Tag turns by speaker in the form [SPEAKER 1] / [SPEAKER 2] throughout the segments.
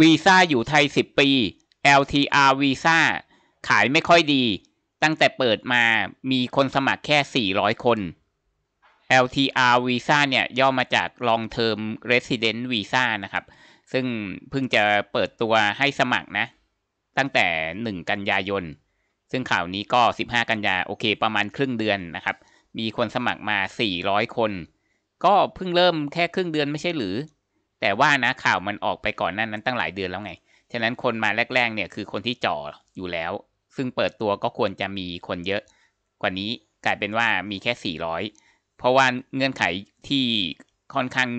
[SPEAKER 1] วีซ่าอยู่ไทย 10 ปี LTR วีซ่าขายไม่ค่อยดี ตั้งแต่เปิดมามีคนสมัครแค่ 400 คน LTR วีซ่าเนี่ยย่อมาจาก Long Term Resident Visa นะครับ ซึ่งเพิ่งจะเปิดตัวให้สมัครนะ ตั้งแต่ 1 กันยายน ซึ่งข่าวนี้ก็ 15 กันยาโอเค ประมาณครึ่งเดือนนะครับ มีคนสมัครมา 400 คน ก็เพิ่งเริ่มแค่ครึ่งเดือนไม่ใช่หรือแต่ว่านะข่าวมันออกไปก่อนนั้นนั้นตั้งหลายเดือนแล้วไง ฉะนั้นคนมาแรก ๆ เนี่ยคือคนที่จ่ออยู่แล้ว ซึ่งเปิดตัวก็ควรจะมีคนเยอะ กว่านี้กลายเป็นว่ามีแค่ 400 เพราะว่าเงื่อนไขที่ค่อนข้าง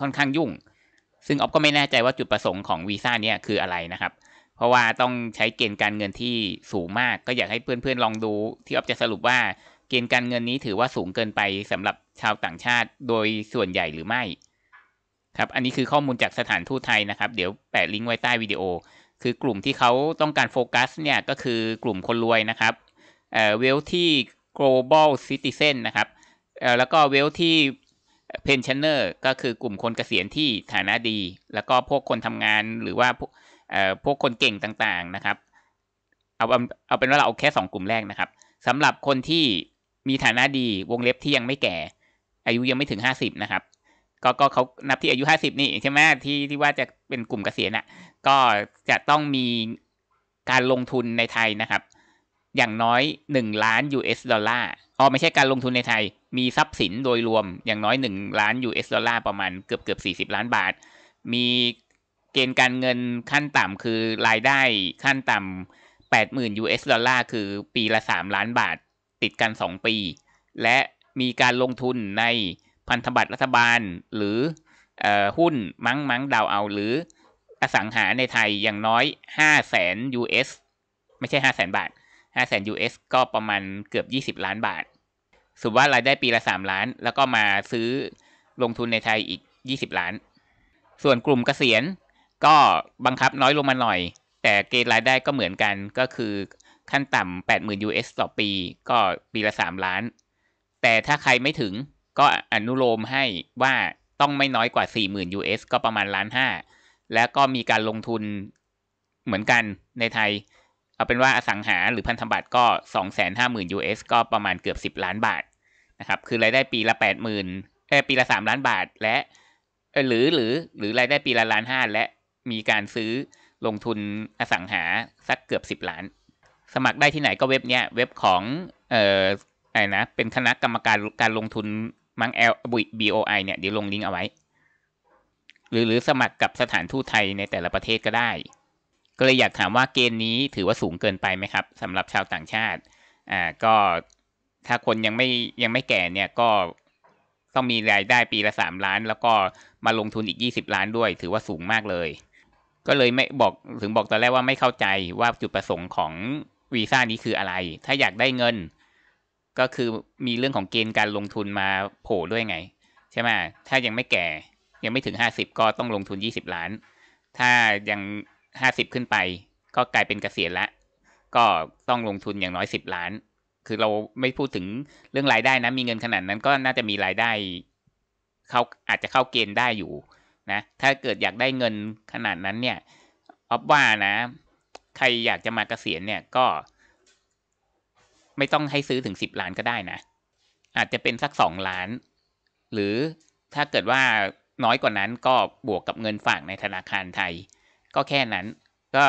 [SPEAKER 1] ค่อนข้างยุ่ง ซึ่งออฟก็ไม่แน่ใจว่าจุดประสงค์ของวีซ่าเนี่ยคืออะไรนะครับ เพราะว่าต้องใช้เกณฑ์การเงินที่สูงมาก ก็อยากให้เพื่อนๆลองดู ที่ออฟจะสรุปว่าเกณฑ์การเงินนี้ถือว่าสูงเกินไปสำหรับชาวต่างชาติโดยส่วนใหญ่หรือไม่ครับ อันนี้คือข้อมูลจากสถานทูตไทยนะครับ เดี๋ยวแปะลิงก์ไว้ใต้วิดีโอ คือกลุ่มที่เขาต้องการโฟกัสเนี่ยก็คือกลุ่มคนรวยนะครับ เอ่อเวลที่ global citizen นะครับ เอ่อ แล้วก็เวลที่ pensioner ก็คือกลุ่มคนเกษียณที่ฐานะดี แล้วก็พวกคนทำงานหรือว่าพวกเอ่อ พวกคนเก่งต่างๆนะครับ เอาเอาเป็นว่าเราเอาแค่ 2 กลุ่มแรกนะครับ สำหรับคนที่มีฐานะดี วงเล็บที่ยังไม่แก่ อายุยังไม่ถึง50นะครับก็ก็เขานับที่อายุห้าสิบนี่ ใช่ไหมที่ที่ว่าจะเป็นกลุ่มเกษียณอ่ะก็จะต้องมีการลงทุนในไทยนะครับ อย่างน้อยหนึ่งล้าน US ดอลลาร์อ๋อไม่ใช่การลงทุนในไทย มีทรัพย์สินโดยรวมอย่างน้อยหนึ่งล้าน US ดอลลาร์ประมาณเกือบเกือบสี่ิบล้านบาท มีเกณฑ์การเงินขั้นต่ำคือรายได้ขั้นต่ำแปดหมื่น US ดอลลาร์คือปีละสามล้านบาท ติดกันสองปี และมีการลงทุนในพันธบัตรรัฐบาลหรือหุ้นมั้งมั้งดาวเอาหรืออสังหาในไทยอย่างน้อย 5 0 0แสน US ไม่ใช่ 5 0 0แสนบาท 5 0 0แสน US ก็ประมาณเกือบ 20 ล้านบาท สุดว่ารายได้ปีละ 3 ล้าน แล้วก็มาซื้อลงทุนในไทยอีก 20 ล้าน ส่วนกลุ่มเกษียณก็บังคับน้อยลงมาหน่อย แต่เกณฑ์รายได้ก็เหมือนกันก็คือ ขั้นต่ำ80,000 US ต่อปีก็ปีละ 3 ล้าน แต่ถ้าใครไม่ถึงก็อนุโลมให้ว่าต้องไม่น้อยกว่า 40,000 US ก็ประมาณล้านห้า แล้วก็มีการลงทุนเหมือนกันในไทยเอาเป็นว่าอสังหาหรือพันธบัตรก็ 250,000 US ก็ประมาณเกือบ 10 ล้านบาทนะ ครับ คือรายได้ปีละ 80,000เออปีละ 3 ล้านบาทและหรือหรือหรือรายได้ปีละล้านห้าและมีการซื้อลงทุนอสังหาสักเกือบ 10 ล้าน สมัครได้ที่ไหนก็เว็บเนี้ยเว็บของเอ่ออะไรนะเป็นคณะกรรมการการลงทุนมัง L B O I เนี่ย เดี๋ยวลงลิงก์เอาไว้ หรือ หรือสมัครกับสถานทูตไทยในแต่ละประเทศก็ได้ ก็เลยอยากถามว่าเกณฑ์นี้ถือว่าสูงเกินไปไหมครับสำหรับชาวต่างชาติ อ่าก็ถ้าคนยังไม่ยังไม่แก่เนี่ย ก็ต้องมีรายได้ปีละสามล้านแล้วก็มาลงทุนอีกยี่สิบล้านด้วย ถือว่าสูงมากเลย ก็เลยไม่บอกถึงบอกตอนแรกว่าไม่เข้าใจว่าจุดประสงค์ของวีซ่านี้คืออะไรถ้าอยากได้เงินก็คือมีเรื่องของเกณฑ์การลงทุนมาโผล่ด้วยไง ใช่ไหมถ้ายังไม่แก่ ยังไม่ถึงห้าสิบก็ต้องลงทุนยี่สิบล้าน ถ้ายังห้าสิบขึ้นไป ก็กลายเป็นเกษียณละก็ต้องลงทุนอย่างน้อยสิบล้าน คือเราไม่พูดถึงเรื่องรายได้นะมีเงินขนาดนั้นก็น่าจะมีรายได้เขาอาจจะเข้าเกณฑ์ได้อยู่นะ ถ้าเกิดอยากได้เงินขนาดนั้นเนี่ยออฟว่านะ ใครอยากจะมาเกษียณเนี่ยก็ไม่ต้องให้ซื้อถึงสิบล้านก็ได้นะ อาจจะเป็นสักสองล้าน หรือถ้าเกิดว่าน้อยกว่านั้นก็บวกกับเงินฝากในธนาคารไทย ก็แค่นั้น ก็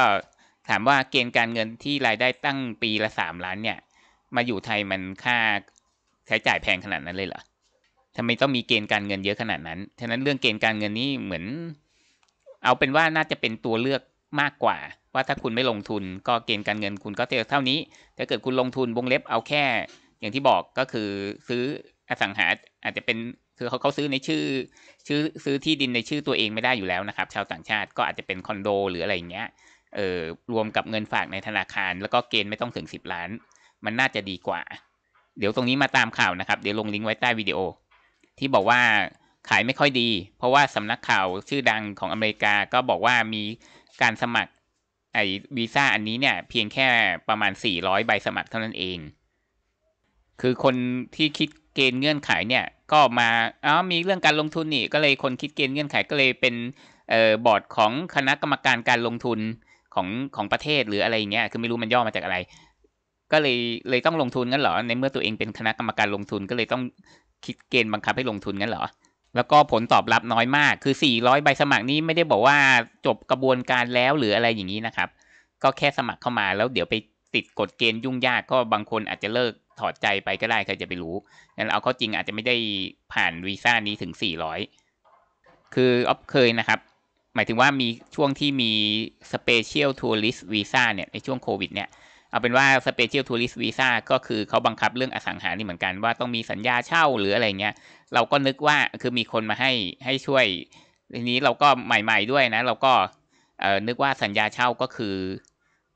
[SPEAKER 1] ถามว่าเกณฑ์การเงินที่รายได้ตั้งปีละสามล้านเนี่ย มาอยู่ไทยมันค่าใช้จ่ายแพงขนาดนั้นเลยเหรอทำไมต้องมีเกณฑ์การเงินเยอะขนาดนั้นฉะนั้นเรื่องเกณฑ์การเงินนี่เหมือน เอาเป็นว่าน่าจะเป็นตัวเลือกมากกว่าว่าถ้าคุณไม่ลงทุนก็เกณฑ์การเงินคุณก็เท่านี้ ถ้าเกิดคุณลงทุนวงเล็บเอาแค่ อย่างที่บอกก็คือซื้ออสังหาอาจจะเป็นคือเขาเขาซื้อในชื่อชื่อซื้อที่ดินในชื่อตัวเองไม่ได้อยู่แล้วนะครับ ชาวต่างชาติก็อาจจะเป็นคอนโดหรืออะไรอย่างเงี้ยเออรวมกับเงินฝากในธนาคาร แล้วก็เกณฑ์ไม่ต้องถึงสิบล้าน มันน่าจะดีกว่า เดี๋ยวตรงนี้มาตามข่าวนะครับ เดี๋ยวลงลิงก์ไว้ใต้วิดีโอที่บอกว่าขายไม่ค่อยดี เพราะว่าสำนักข่าวชื่อดังของอเมริกาก็บอกว่ามีการสมัครไอวีซ่าอันนี้เนี่ยเพียงแค่ประมาณ 400ใบสมัครเท่านั้นเอง คือคนที่คิดเกณฑ์เงื่อนไขเนี่ยก็มา อ๋อมีเรื่องการลงทุนนี่ ก็เลยคนคิดเกณฑ์เงื่อนไขก็เลยเป็นเอ่อบอร์ดของคณะกรรมการการลงทุนของของประเทศหรืออะไรเงี้ย คือไม่รู้มันย่อมาจากอะไร ก็เลยเลยต้องลงทุนงั้นเหรอ ในเมื่อตัวเองเป็นคณะกรรมการลงทุน ก็เลยต้องคิดเกณฑ์บังคับให้ลงทุนงั้นเหรอแล้วก็ผลตอบรับน้อยมาก คือ 400 ใบสมัครนี้ไม่ได้บอกว่าจบกระบวนการแล้วหรืออะไรอย่างนี้นะครับ ก็แค่สมัครเข้ามาแล้วเดี๋ยวไปติดกฎเกณฑ์ยุ่งยากก็บางคนอาจจะเลิกถอดใจไปก็ได้ใครจะไปรู้งั้นเอาเข้าจริงอาจจะไม่ได้ผ่านวีซ่านี้ถึง 400 คืออ๊อฟเคยนะครับ หมายถึงว่ามีช่วงที่มีสเปเชียลทัวริสต์วีซ่าเนี่ย ในช่วงโควิดเนี่ยเอาเป็นว่าสเปเชียลทัวริส v ์วีซ่าก็คือเขาบังคับเรื่องอสังหานี่เหมือนกันว่าต้องมีสัญญาเช่าหรืออะไรเงี้ย เราก็นึกว่าคือมีคนมาให้ให้ช่วยทีนี้เราก็ใหม่ๆด้วยนะ เราก็เอ่อนึกว่าสัญญาเช่าก็คือ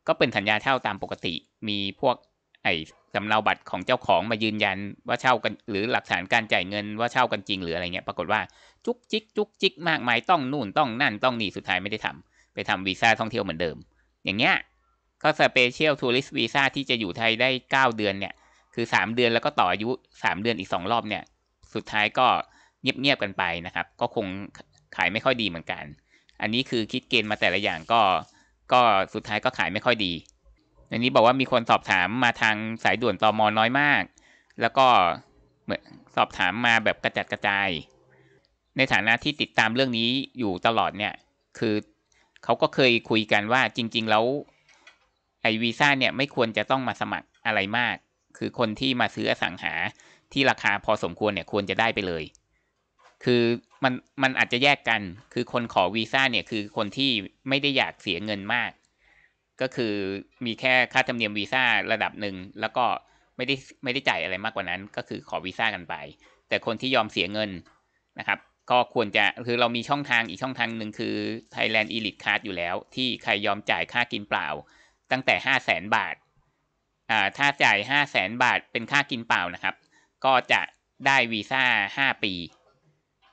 [SPEAKER 1] ก็เป็นสัญญาเช่าตามปกติ มีพวกไอ้สำเนาบัตรของเจ้าของมายืนยันว่าเช่ากันหรือหลักฐานการจ่ายเงินว่าเช่ากันจริงหรืออะไรเงี้ยปรากฏว่าจุกจิกจุกจิกมากมายต้องนู่นต้องนั่นต้องนี่สุดท้ายไม่ได้ทำ ไปทำวีซ่าท่องเที่ยวเหมือนเดิม อย่างเงี้ยก็สเปเชียลทัวริสวีซ่าที่จะอยู่ไทยได้ 9 เดือนเนี่ยคือ 3 เดือนแล้วก็ต่ออายุ 3 เดือนอีก 2 รอบเนี่ย สุดท้ายก็เงียบๆกันไปนะครับ ก็คงขายไม่ค่อยดีเหมือนกัน อันนี้คือคิดเกณฑ์มาแต่ละอย่างก็ก็สุดท้ายก็ขายไม่ค่อยดีอันนี้บอกว่ามีคนสอบถามมาทางสายด่วนตอมอน้อยมาก แล้วก็เหมือนสอบถามมาแบบกระจัดกระจาย ในฐานะที่ติดตามเรื่องนี้อยู่ตลอดเนี่ยคือเขาก็เคยคุยกันว่าจริง ๆ แล้วไอวีซ่าเนี่ยไม่ควรจะต้องมาสมัครอะไรมาก คือคนที่มาซื้ออสังหาที่ราคาพอสมควรเนี่ยควรจะได้ไปเลย คือ มัน มันอาจจะแยกกัน คือคนขอวีซ่าเนี่ยคือคนที่ไม่ได้อยากเสียเงินมาก ก็คือมีแค่ค่าธรรมเนียมวีซ่าระดับหนึ่งแล้วก็ไม่ได้ไม่ได้จ่ายอะไรมากกว่านั้น ก็คือขอวีซ่ากันไป แต่คนที่ยอมเสียเงินนะครับ ก็ควรจะคือเรามีช่องทางอีกช่องทางหนึ่งคือ Thailand Elite Card อยู่แล้ว ที่ใครยอมจ่ายค่ากินเปล่าตั้งแต่ห้าแสนบาท อ่า ถ้าจ่ายห้าแสนบาทเป็นค่ากินเปล่านะครับ ก็จะได้วีซ่าห้าปี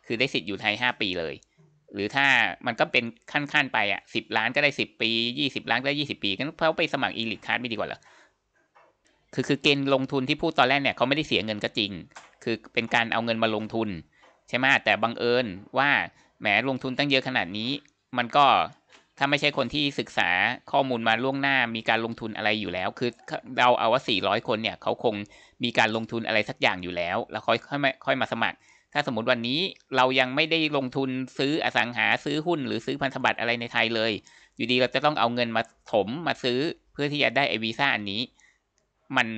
[SPEAKER 1] คือได้สิทธิ์อยู่ไทยห้าปีเลย หรือถ้ามันก็เป็นขั้นๆไปอ่ะสิบล้านก็ได้สิบปียี่สิบล้านก็ได้ยี่สิบปีงั้นเขาไปสมัครอีลิทคัสดไม่ดีกว่าหรอคือ คือ เกณฑ์ลงทุนที่พูดตอนแรกเนี่ยเขาไม่ได้เสียเงินก็จริง คือเป็นการเอาเงินมาลงทุน ใช่ไหมแต่บังเอิญว่าแหมลงทุนตั้งเยอะขนาดนี้ มันก็ถ้าไม่ใช่คนที่ศึกษาข้อมูลมาล่วงหน้า มีการลงทุนอะไรอยู่แล้ว คือเราเอาว่า400คนเนี่ย เขาคงมีการลงทุนอะไรสักอย่างอยู่แล้ว แล้วค่อยค่อยมาค่อยมาสมัคร ถ้าสมมติวันนี้เรายังไม่ได้ลงทุนซื้ออสังหา ซื้อหุ้น หรือซื้อพันธบัตรอะไรในไทยเลย อยู่ดีเราจะต้องเอาเงินมาถมมาซื้อเพื่อที่จะได้ไอวีซ่าอันนี้ มัน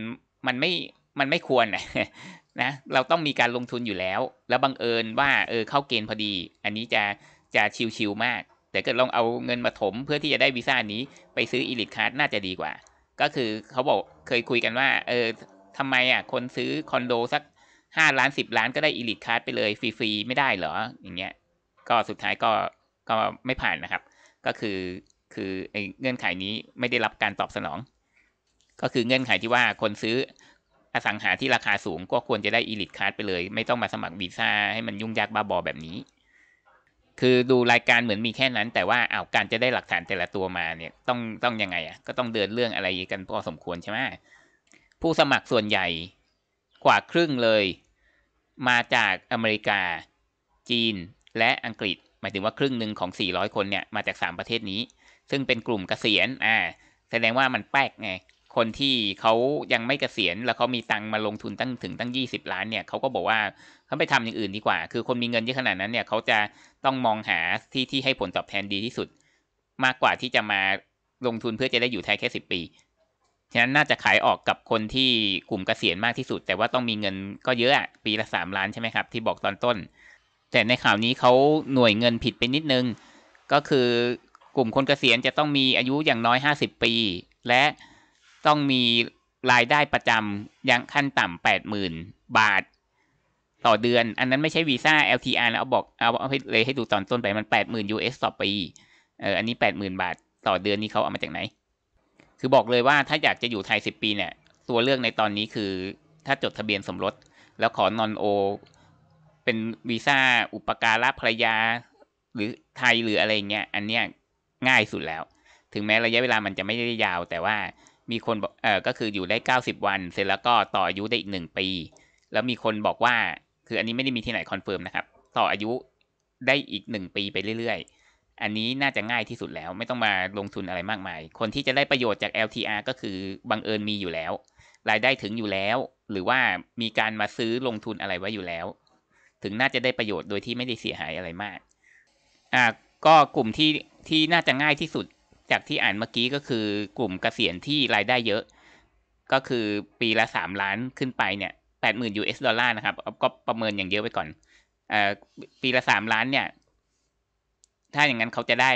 [SPEAKER 1] มันไม่ มันไม่ควรนะ เราต้องมีการลงทุนอยู่แล้ว แล้วบังเอิญว่าเออเข้าเกณฑ์พอดี อันนี้จะจะชิวๆมากแต่เกิดลองเอาเงินมาถมเพื่อที่จะได้วีซ่านี้ไปซื้ออีลิทคาร์ดน่าจะดีกว่า ก็คือเขาบอกเคยคุยกันว่า เออทำไมอ่ะ คนซื้อคอนโดสักห้าล้านสิบล้านก็ได้อีลิทคาร์ดไปเลยฟรีๆไม่ได้เหรอ อย่างเงี้ย ก็สุดท้ายก็ก็ไม่ผ่านนะครับ ก็คือคือเงื่อนไขนี้ไม่ได้รับการตอบสนอง ก็คือเงื่อนไขที่ว่าคนซื้ออสังหาที่ราคาสูงก็ควรจะได้อีลิทคาร์ดไปเลย ไม่ต้องมาสมัครวีซ่า ให้มันยุ่งยากบ้าบอแบบนี้คือดูรายการเหมือนมีแค่นั้น แต่ว่าเอาการจะได้หลักฐานแต่ละตัวมาเนี่ย ต้องต้องยังไงอ่ะ ก็ต้องเดินเรื่องอะไรกันพอสมควรใช่ไหมผู้สมัครส่วนใหญ่กว่าครึ่งเลย มาจากอเมริกา จีนและอังกฤษ หมายถึงว่าครึ่งหนึ่งของ 400 คนเนี่ย มาจาก 3 ประเทศนี้ ซึ่งเป็นกลุ่มเกษียณอ่า แสดงว่ามันแปลกไงคนที่เขายังไม่เกษียณแล้วเขามีตังมาลงทุนตั้งถึงตั้ง20ล้าน เนี่ยเขาก็บอกว่าเขาไปทำอย่างอื่นดีกว่า คือคนมีเงินเยอะขนาดนั้นเนี่ยเขาจะต้องมองหาที่ที่ให้ผลตอบแทนดีที่สุด มากกว่าที่จะมาลงทุนเพื่อจะได้อยู่แท้แค่10ปีฉะนั้นน่าจะขายออกกับคนที่กลุ่มเกษียณมากที่สุด แต่ว่าต้องมีเงินก็เยอะอะปีละ3ล้านใช่ไหมครับ ที่บอกตอนต้น แต่ในข่าวนี้เขาหน่วยเงินผิดไปนิดนึง ก็คือกลุ่มคนเกษียณจะต้องมีอายุอย่างน้อย50ปีและต้องมีรายได้ประจำอย่างขั้นต่ำแปดหมื่นบาท ต่อเดือน อันนั้นไม่ใช่วีซ่า LTR แล้วเอาบอก เอาเอาเลยให้ดูตอนต้นไปมันแปดหมื่น US ต่อปีเอออันนี้แปดหมื่นบาท ต่อเดือนนี่เขาเอามาจากไหน คือบอกเลยว่าถ้าอยากจะอยู่ไทยสิบปีเนี่ย ตัวเลือกในตอนนี้คือ ถ้าจดทะเบียนสมรส แล้วขอนอนโอ เป็นวีซ่า อุปการะภรรยา หรือไทยหรืออะไรเงี้ย อันเนี้ยง่ายสุดแล้ว ถึงแม้ระยะเวลามันจะไม่ได้ยาวแต่ว่ามีคนบอกเออก็คืออยู่ได้ 90 วัน เสร็จแล้วก็ต่ออายุได้อีก1ปีแล้วมีคนบอกว่าคืออันนี้ไม่ได้มีที่ไหนคอนเฟิร์มนะครับต่ออายุได้อีก1ปีไปเรื่อยๆอันนี้น่าจะง่ายที่สุดแล้ว ไม่ต้องมาลงทุนอะไรมากมายคนที่จะได้ประโยชน์จาก LTR ก็คือบังเอิญมีอยู่แล้ว รายได้ถึงอยู่แล้ว หรือว่ามีการมาซื้อลงทุนอะไรไว้อยู่แล้ว ถึงน่าจะได้ประโยชน์โดยที่ไม่ได้เสียหายอะไรมากอ่าก็กลุ่มที่ที่น่าจะง่ายที่สุดจากที่อ่านเมื่อกี้ก็คือกลุ่มเกษียณที่รายได้เยอะ ก็คือปีละสามล้านขึ้นไปเนี่ยแปดหมื่นยูเอสดอลลาร์นะครับก็ประเมินอย่างเยอะไปก่อนอปีละสามล้านเนี่ย ถ้าอย่างนั้นเขาจะได้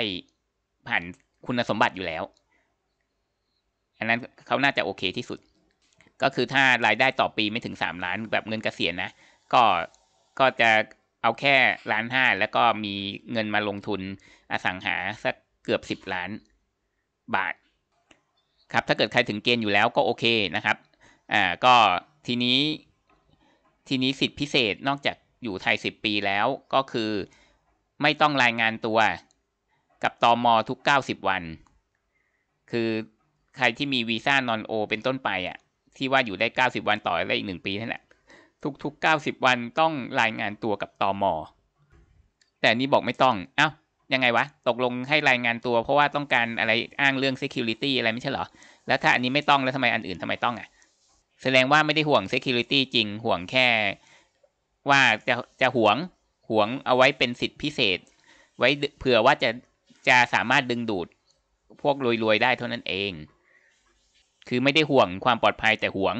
[SPEAKER 1] ผ่านคุณสมบัติอยู่แล้วอันนั้นเขาน่าจะโอเคที่สุด ก็คือถ้ารายได้ต่อปีไม่ถึงสามล้านแบบเงินเกษียณนะ ก็ก็จะเอาแค่ล้านห้าแล้วก็มีเงินมาลงทุน อสังหาสักเกือบสิบล้านบาท ครับถ้าเกิด ใครถึงเกณฑ์อยู่แล้วก็ โอเคนะครับ อ่าก็ทีนี้ทีนี้สิทธิพิเศษนอกจากอยู่ไทย 10 ปีแล้วก็คือไม่ต้องรายงานตัวกับตอมอทุก 90 วัน คือใครที่มีวีซ่า นอน โอ เป็นต้นไปอะ่ะ ที่ว่าอยู่ได้ 90 วันต่อได้อีกหนึ่งปีนั่นแหละทุก ๆ 90 วันต้องรายงานตัวกับตอมอแต่นี้บอกไม่ต้องเอา้ายังไงวะตกลงให้รายงานตัว เพราะว่าต้องการอะไรอ้างเรื่อง security อะไรไม่ใช่เหรอแล้วถ้าอันนี้ไม่ต้องแล้วทำไมอันอื่นทำไมต้องอะ่ะแสดงว่าไม่ได้ห่วง security จริงห่วงแค่ ว่าจะจะห่วงห่วงเอาไว้เป็นสิทธิพิเศษ ไว้เผื่อว่าจะจะสามารถดึงดูดพวกรวยๆได้เท่านั้นเอง คือไม่ได้ห่วงความปลอดภัยแต่ห่วง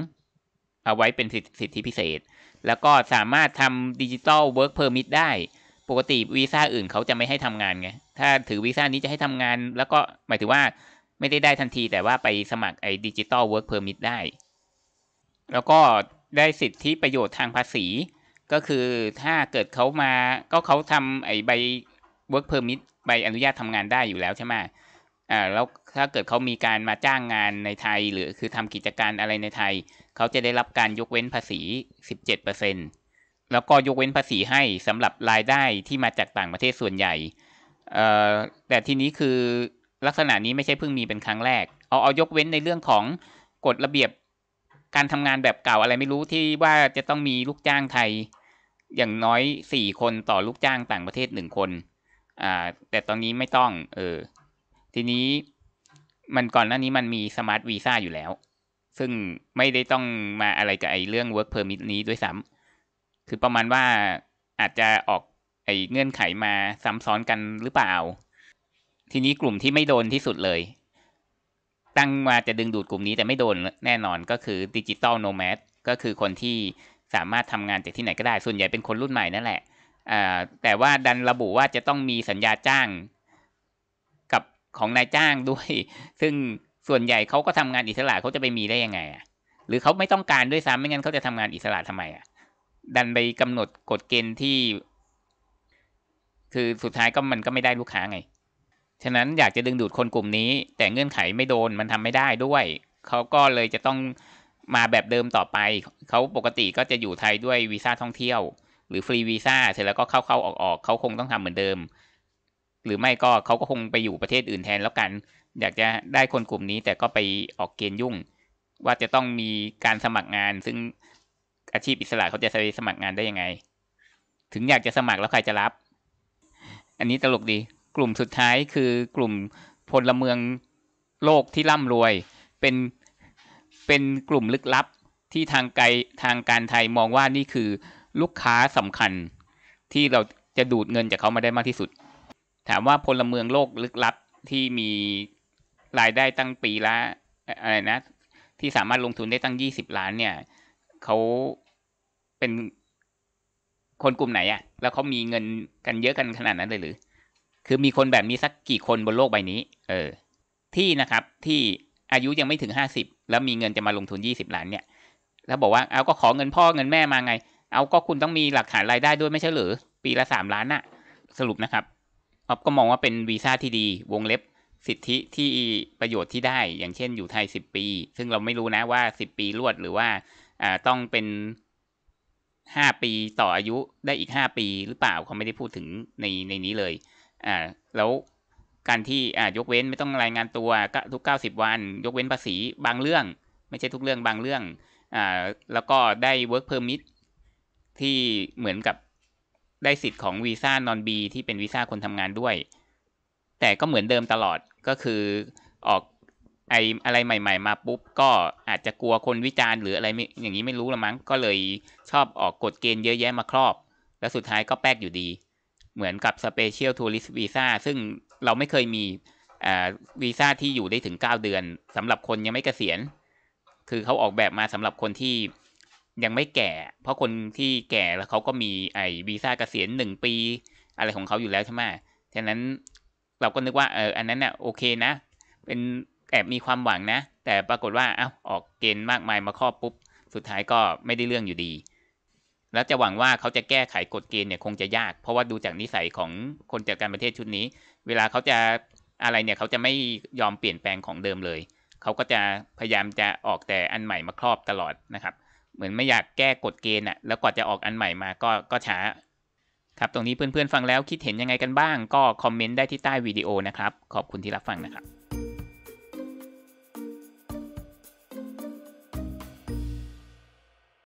[SPEAKER 1] เอาไว้เป็นสิทธิพิเศษ แล้วก็สามารถทำดิจิตอลเวิร์กเพอร์มิทได้ปกติวีซ่าอื่นเขาจะไม่ให้ทำงานไง ถ้าถือวีซ่านี้จะให้ทำงาน แล้วก็หมายถึงว่าไม่ได้ได้ทันทีแต่ว่าไปสมัครไอ้ดิจิตอลเวิร์กเพอร์มิทได้ แล้วก็ได้สิทธิประโยชน์ทางภาษี ก็คือถ้าเกิดเขามาก็เขาทำไอ้ใบเวิ์กเพอร์มิทใบอนุญาตทำงานได้อยู่แล้วใช่ไหมอ่าแล้วถ้าเกิดเขามีการมาจ้างงานในไทย หรือคือทำกิจการอะไรในไทย เขาจะได้รับการยกเว้นภาษี 17%เซแล้วก็ยกเว้นภาษีให้สำหรับรายได้ที่มาจากต่างประเทศส่วนใหญ่แต่ทีนี้คือลักษณะนี้ไม่ใช่เพิ่งมีเป็นครั้งแรก เอาเอายกเว้นในเรื่องของกฎระเบียบการทำงานแบบเก่าอะไรไม่รู้ที่ว่าจะต้องมีลูกจ้างไทย อย่างน้อยสี่คนต่อลูกจ้างต่างประเทศหนึ่งคนอ่าแต่ตอนนี้ไม่ต้อง เออทีนี้มันก่อนหน้านี้มันมีสมาร์ทวีซ่าอยู่แล้ว ซึ่งไม่ได้ต้องมาอะไรกับไอ้เรื่อง work permit นี้ด้วยซ้ำคือประมาณว่าอาจจะออกไอเงื่อนไขมาซ้ำซ้อนกันหรือเปล่า ทีนี้กลุ่มที่ไม่โดนที่สุดเลย ตั้งมาจะดึงดูดกลุ่มนี้แต่ไม่โดนแน่นอนก็คือดิจิตอลโนแมดก็คือคนที่สามารถทำงานจากที่ไหนก็ได้ส่วนใหญ่เป็นคนรุ่นใหม่นั่นแหละแต่ว่าดันระบุว่าจะต้องมีสัญญาจ้างกับของนายจ้างด้วย ซึ่งส่วนใหญ่เขาก็ทำงานอิสระเขาจะไปมีได้ยังไงอ่ะหรือเขาไม่ต้องการด้วยซ้ำไม่งั้นเขาจะทำงานอิสระทำไมอ่ะดันไปกำหนดกฎเกณฑ์ที่ คือสุดท้ายก็มันก็ไม่ได้ลูกค้าไง ฉะนั้นอยากจะดึงดูดคนกลุ่มนี้ แต่เงื่อนไขไม่โดนมันทำไม่ได้ด้วยเขาก็เลยจะต้องมาแบบเดิมต่อไปเขาปกติก็จะอยู่ไทยด้วยวีซ่าท่องเที่ยว หรือฟรีวีซ่าเสร็จแล้วก็เข้าเข้าออกออกเขาคงต้องทำเหมือนเดิม หรือไม่ก็เขาก็คงไปอยู่ประเทศอื่นแทนแล้วกัน อยากจะได้คนกลุ่มนี้แต่ก็ไปออกเกณฑ์ยุ่ง ว่าจะต้องมีการสมัครงานซึ่งอาชีพอิสระเขาจะไปสมัครงานได้ยังไง ถึงอยากจะสมัครแล้วใครจะรับ อันนี้ตลกดีกลุ่มสุดท้ายคือกลุ่มพลเมืองโลกที่ร่ำรวยเป็น เป็นกลุ่มลึกลับที่ทางไกลทางการไทยมองว่านี่คือลูกค้าสำคัญที่เราจะดูดเงินจากเขามาได้มากที่สุด ถามว่าพลเมืองโลกลึกลับที่มีรายได้ตั้งปีละอะไรนะ ที่สามารถลงทุนได้ตั้งยี่สิบล้านเนี่ยเขาเป็นคนกลุ่มไหนอะแล้วเขามีเงินกันเยอะกันขนาดนั้นเลยหรือ คือมีคนแบบนี้สักกี่คนบนโลกใบนี้ เออ ที่นะครับ ที่อายุยังไม่ถึงห้าสิบ แล้วมีเงินจะมาลงทุนยี่สิบล้านเนี่ย แล้วบอกว่า เอาก็ขอ เงินพ่อเงินแม่มาไง เอาก็คุณต้องมีหลักฐานรายได้ด้วยไม่ใช่หรือปีละสามล้านอะสรุปนะครับ ออฟก็มองว่าเป็นวีซ่าที่ดี วงเล็บสิทธิที่ประโยชน์ที่ได้ อย่างเช่น อยู่ไทย10ปี ซึ่งเราไม่รู้นะว่า10ปีรวดหรือว่าต้องเป็นห้าปีต่ออายุได้อีกห้าปีหรือเปล่าเขาไม่ได้พูดถึงในในนี้เลยอ่าแล้วการที่อ่ายกเว้นไม่ต้องรายงานตัวทุกเก้าสิบวัน ยกเว้นภาษีบางเรื่อง ไม่ใช่ทุกเรื่องบางเรื่องอ่าแล้วก็ได้ work permit ที่เหมือนกับได้สิทธิ์ของวีซ่านอนบีที่เป็นวีซ่าคนทำงานด้วยแต่ก็เหมือนเดิมตลอดก็คือออกไออะไรใหม่ ๆ มาปุ๊บก็อาจจะกลัวคนวิจารณ์ หรืออะไรอย่างนี้ไม่รู้ละมั้งก็เลยชอบออกกฎเกณฑ์เยอะแยะมาครอบ แล้วสุดท้ายก็แป๊กอยู่ดี เหมือนกับสเปเชียลทัวริสวีซ่าซึ่งเราไม่เคยมีวีซ่าที่อยู่ได้ถึง 9 เดือนสำหรับคนยังไม่เกษียณ คือเขาออกแบบมาสำหรับคนที่ยังไม่แก่ เพราะคนที่แก่แล้วเขาก็มีไอวีซ่าเกษียณหนึ่งปีอะไรของเขาอยู่แล้วใช่ไหมฉะนั้นเราก็นึกว่าเอออันนั้นน่ะโอเคนะ เป็นแอบมีความหวังนะ แต่ปรากฏว่าเอา้าออกเกณฑ์มากมายมาครอบปุ๊บสุดท้ายก็ไม่ได้เรื่องอยู่ดี แล้วจะหวังว่าเขาจะแก้ไขกฎเกณฑ์เนี่ยคงจะยาก เพราะว่าดูจากนิสัยของคนจากการประเทศชุดนี้ เวลาเขาจะอะไรเนี่ยเขาจะไม่ยอมเปลี่ยนแปลงของเดิมเลย เขาก็จะพยายามจะออกแต่อันใหม่มาครอบตลอดนะครับ เหมือนไม่อยากแก้กฎเกณฑ์อะแล้วกว่าจะออกอันใหม่มาก็ก็ช้าครับ ตรงนี้เพื่อนๆฟังแล้วคิดเห็นยังไงกันบ้าง ก็คอมเมนต์ได้ที่ใต้วิดีโอนะครับ ขอบคุณที่รับฟังนะครับ